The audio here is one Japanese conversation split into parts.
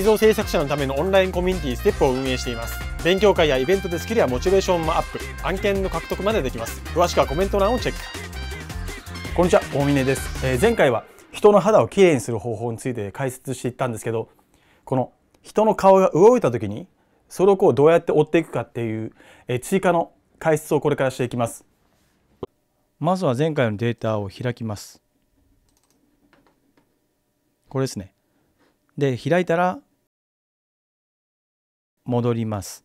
内蔵制作者のためのオンラインコミュニティステップを運営しています勉強会やイベントでスキルやモチベーションもアップ案件の獲得までできます詳しくはコメント欄をチェックこんにちは大峰です、えー、前回は人の肌をきれいにする方法について解説していったんですけどこの人の顔が動いた時にそれをこうどうやって追っていくかっていう、えー、追加の解説をこれからしていきますまずは前回のデータを開きますこれですねで開いたら戻ります。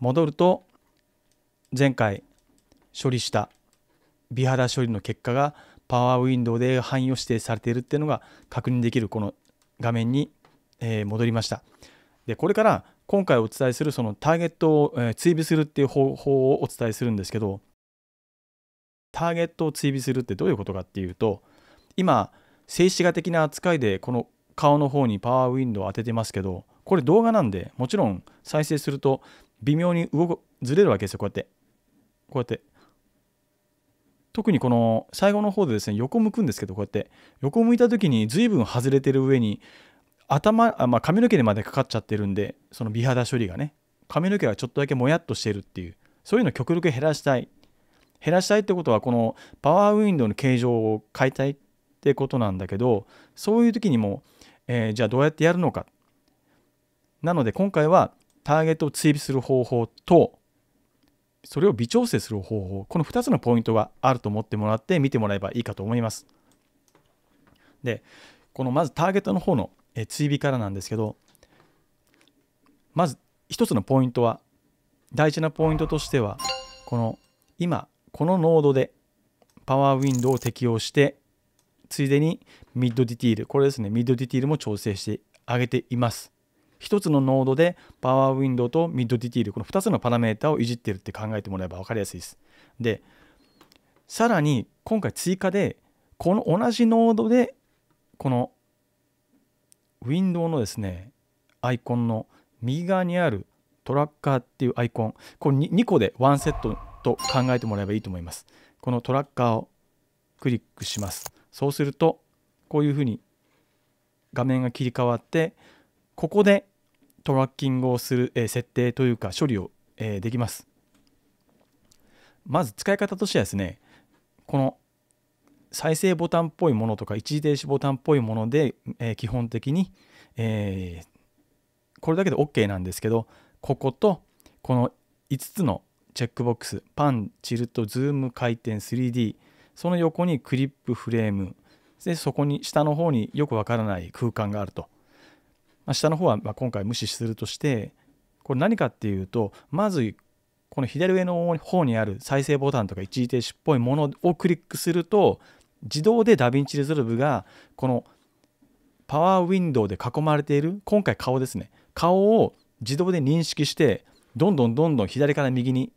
戻ると前回処理した美肌処理の結果がパワーウィンドウで範囲を指定されているっていうのが確認できるこの画面に、え戻りました。でこれから今回お伝えするそのターゲットを、え追尾するっていう方法をお伝えするんですけどターゲットを追尾するってどういうことかっていうと今静止画的な扱いでこの顔の方にパワーウィンドウを当ててますけどこれ動画なんで、もちろん再生すると微妙に動く、ずれるわけですよ、こうやって。こうやって。特にこの最後の方でですね、横向くんですけど、こうやって。横向いた時に随分外れてる上に、頭、あまあ、髪の毛でまでかかっちゃってるんで、その美肌処理がね、髪の毛がちょっとだけもやっとしてるっていう、そういうのを極力減らしたい。減らしたいってことは、このパワーウィンドウの形状を変えたいってことなんだけど、そういう時にも、えー、じゃあどうやってやるのか。なので今回はターゲットを追尾する方法とそれを微調整する方法この2つのポイントがあると思ってもらって見てもらえばいいかと思いますでこのまずターゲットの方の追尾からなんですけどまず1つのポイントは大事なポイントとしてはこの今このノードでパワーウィンドウを適用してついでにミッドディティールこれですねミッドディティールも調整してあげています1つのノードでパワーウィンドウとミッドディティールこの2つのパラメータをいじってるって考えてもらえば分かりやすいです。でさらに今回追加でこの同じノードでこのウィンドウのですねアイコンの右側にあるトラッカーっていうアイコンこれ 2, 個で1セットと考えてもらえばいいと思いますこのトラッカーをクリックしますそうするとこういうふうに画面が切り替わってここでトラッキングをする、えー、設定というか処理を、えー、できますまず使い方としてはですねこの再生ボタンっぽいものとか一時停止ボタンっぽいもので、えー、基本的に、えこれだけで OK なんですけどこことこの5つのチェックボックスパンチルトズーム回転 3D その横にクリップフレームでそこに下の方によくわからない空間があるとまあ、下の方はま今回無視するとしてこれ何かっていうとまずこの左上の方にある再生ボタンとか一時停止っぽいものをクリックすると自動でダヴィンチレゾルブがこのパワーウィンドウで囲まれている今回顔ですね顔を自動で認識してどんどんどんどん左から右に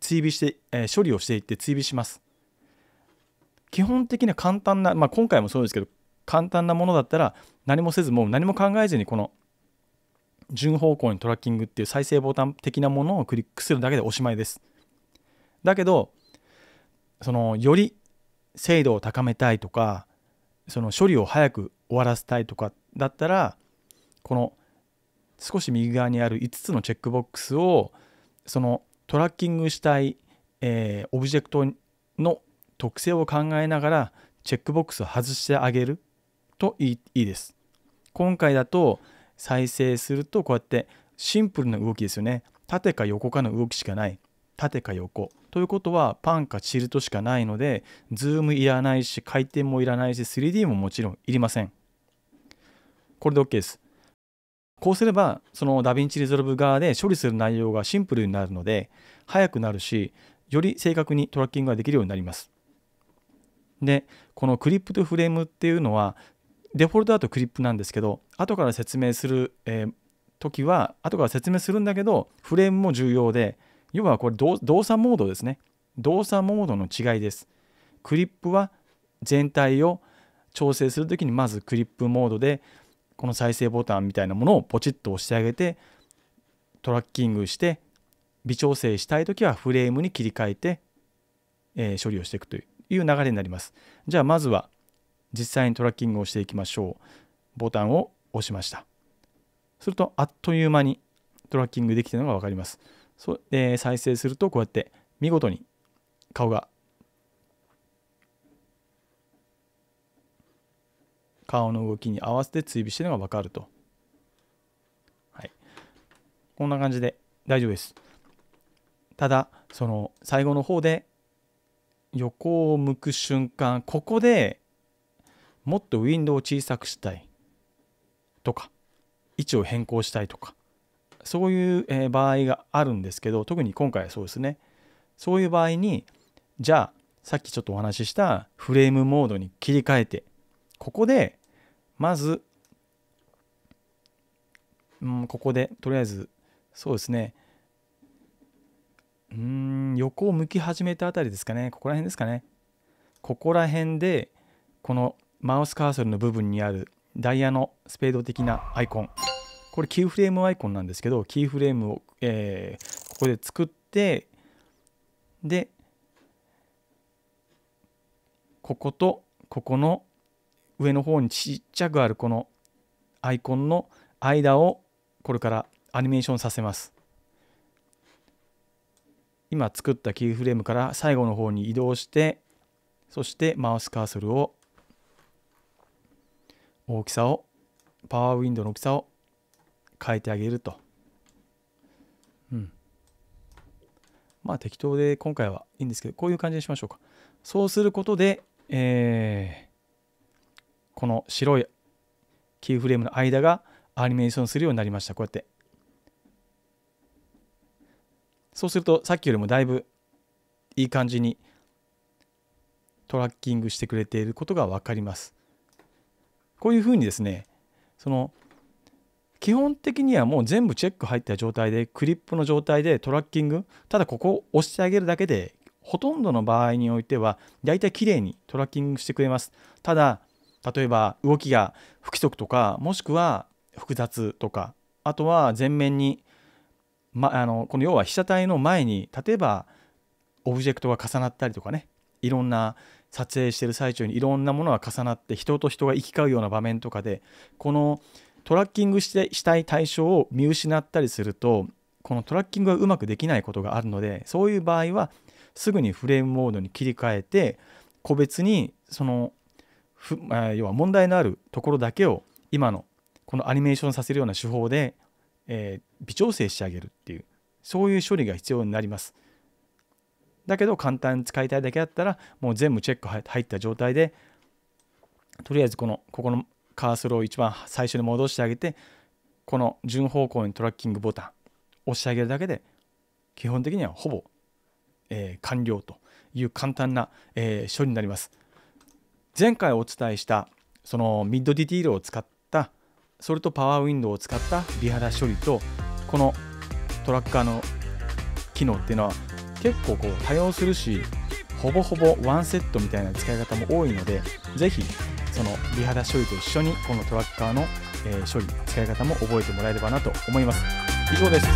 追尾して、えー、処理をしていって追尾します基本的には簡単な、まあ、今回もそうですけど簡単なものだったら何もせずもう何も考えずにこの順方向にトラッキングっていう再生ボタン的なものをクリックするだけでおしまいです。だけどそのより精度を高めたいとかその処理を早く終わらせたいとかだったらこの少し右側にある5つのチェックボックスをそのトラッキングしたい、えー、オブジェクトの特性を考えながらチェックボックスを外してあげるといいいいです。今回だと再生するとこうやってシンプルな動きですよね。縦か横かの動きしかない。縦か横。ということはパンかチルトしかないので、ズームいらないし、回転もいらないし、3D ももちろんいりません。これで OK です。こうすれば、そのダヴィンチリゾルブ側で処理する内容がシンプルになるので、速くなるし、より正確にトラッキングができるようになります。で、このクリップとフレームっていうのは、デフォルトだとクリップなんですけど後から説明する、えー、時は後から説明するんだけどフレームも重要で要はこれ動作モードですね動作モードの違いですクリップは全体を調整する時にまずクリップモードでこの再生ボタンみたいなものをポチッと押してあげてトラッキングして微調整したい時はフレームに切り替えて、えー、処理をしていくという流れになりますじゃあまずは実際にトラッキングをしていきましょうボタンを押しましたするとあっという間にトラッキングできてるのが分かりますそで再生するとこうやって見事に顔が顔の動きに合わせて追尾してるのが分かると、はい、こんな感じで大丈夫ですただその最後の方で横を向く瞬間ここでもっとウィンドウを小さくしたいとか位置を変更したいとかそういう場合があるんですけど特に今回はそうですねそういう場合にじゃあさっきちょっとお話ししたフレームモードに切り替えてここでまず、ん、ここでとりあえずそうですねうん横を向き始めたあたりですかねここら辺ですかねここら辺でこのマウスカーソルの部分にあるダイヤのスペード的なアイコンこれキーフレームアイコンなんですけどキーフレームを、えー、ここで作ってでこことここの上の方にちっちゃくあるこのアイコンの間をこれからアニメーションさせます今作ったキーフレームから最後の方に移動してそしてマウスカーソルを大きさをパワーウィンドウの大きさを変えてあげるとうんまあ適当で今回はいいんですけどこういう感じにしましょうかそうすることで、えー、この白いキーフレームの間がアニメーションするようになりましたこうやってそうするとさっきよりもだいぶいい感じにトラッキングしてくれていることが分かりますこういうふうにですねその基本的にはもう全部チェック入った状態でクリップの状態でトラッキングただここを押してあげるだけでほとんどの場合においては大体綺麗にトラッキングしてくれますただ例えば動きが不規則とかもしくは複雑とかあとは前面に、ま、あのこの要は被写体の前に例えばオブジェクトが重なったりとかねいろんな撮影してる最中にいろんなものが重なって人と人が行き交うような場面とかでこのトラッキングしてしたい対象を見失ったりするとこのトラッキングがうまくできないことがあるのでそういう場合はすぐにフレームモードに切り替えて個別にそのふ要は問題のあるところだけを今のこのアニメーションさせるような手法で、えー、微調整してあげるっていうそういう処理が必要になります。だけど簡単に使いたいだけだったらもう全部チェック入った状態でとりあえずこのここのカーソルを一番最初に戻してあげてこの順方向にトラッキングボタン押してあげるだけで基本的にはほぼ、えー、完了という簡単な、えー、処理になります。前回お伝えしたそのミッドディティールを使ったそれとパワーウィンドウを使った美肌処理とこのトラッカーの機能っていうのは結構こう多用するしほぼほぼワンセットみたいな使い方も多いので是非その美肌処理と一緒にこのトラッカーの、え処理使い方も覚えてもらえればなと思います以上です